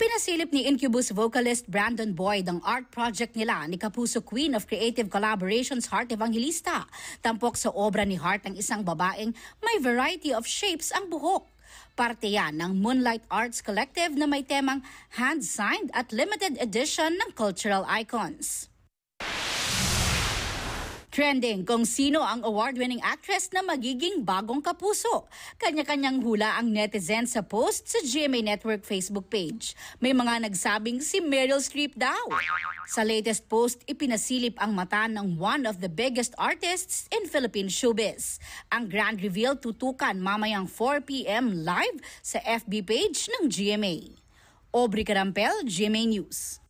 Ipinasilip ni Incubus vocalist Brandon Boyd ang art project nila ni Kapuso Queen of Creative Collaborations Heart Evangelista. Tampok sa obra ni Heart ang isang babaeng may variety of shapes ang buhok. Parte yan ng Moonlight Arts Collective na may temang hand-signed at limited edition ng cultural icons. Trending kung sino ang award-winning actress na magiging bagong kapuso. Kanya-kanyang hula ang netizen sa post sa GMA Network Facebook page. May mga nagsabing si Meryl Streep daw. Sa latest post, ipinasilip ang mata ng one of the biggest artists in Philippine showbiz. Ang grand reveal tutukan mamayang 4pm live sa FB page ng GMA. Aubrey Carampel, GMA News.